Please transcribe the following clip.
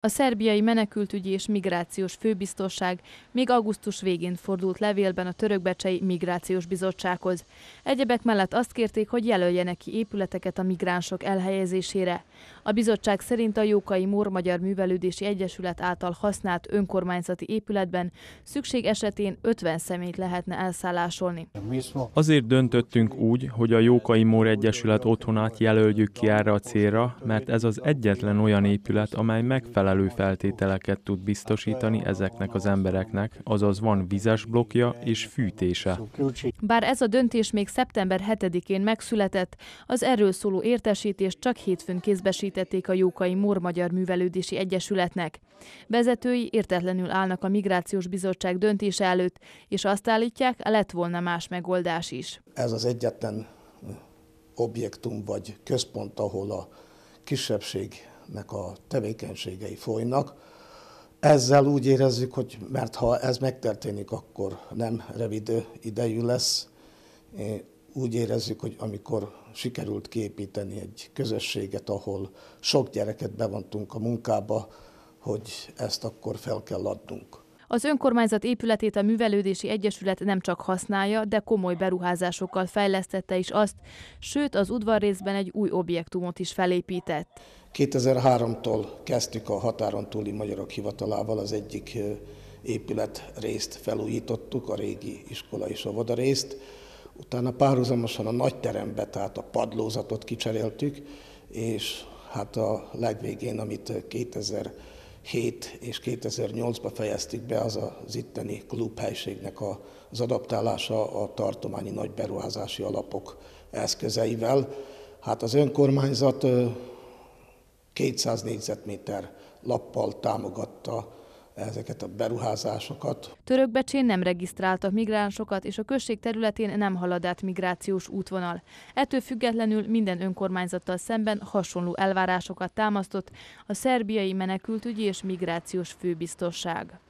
A szerbiai menekültügyi és migrációs főbiztosság még augusztus végén fordult levélben a törökbecsei migrációs bizottsághoz. Egyebek mellett azt kérték, hogy jelöljenek ki épületeket a migránsok elhelyezésére. A bizottság szerint a Jókai Mór Magyar Művelődési Egyesület által használt önkormányzati épületben szükség esetén 50 szemét lehetne elszállásolni. Azért döntöttünk úgy, hogy a Jókai Mór Egyesület otthonát jelöljük ki erre a célra, mert ez az egyetlen olyan épület, amely megfelel megfelelő feltételeket tud biztosítani ezeknek az embereknek, azaz van vizes blokja és fűtése. Bár ez a döntés még szeptember 7-én megszületett, az erről szóló értesítést csak hétfőn kézbesítették a Jókai Mór Magyar Művelődési Egyesületnek. Vezetői értetlenül állnak a Migrációs Bizottság döntése előtt, és azt állítják, lett volna más megoldás is. Ez az egyetlen objektum vagy központ, ahol a kisebbség nek a tevékenységei folynak. Ezzel úgy érezzük, hogy mert ha ez megtörténik, akkor nem rövid idejű lesz. Úgy érezzük, hogy amikor sikerült képíteni egy közösséget, ahol sok gyereket bevontunk a munkába, hogy ezt akkor fel kell adnunk. Az önkormányzat épületét a Művelődési Egyesület nem csak használja, de komoly beruházásokkal fejlesztette is azt, sőt az udvar részben egy új objektumot is felépített. 2003-tól kezdtük a határon túli magyarok hivatalával az egyik épület részt felújítottuk, a régi iskola és óvoda részt, utána párhuzamosan a nagy terembe, tehát a padlózatot kicseréltük, és hát a legvégén, amit 2000 2007 és 2008-ban fejeztük be az az itteni klubhelységnek az adaptálása a tartományi nagy beruházási alapok eszközeivel. Hát az önkormányzat 200 négyzetméter lappal támogatta ezeket a beruházásokat. Törökbecsén nem regisztráltak migránsokat, és a község területén nem halad át migrációs útvonal. Ettől függetlenül minden önkormányzattal szemben hasonló elvárásokat támasztott a szerbiai menekültügyi és migrációs főbiztosság.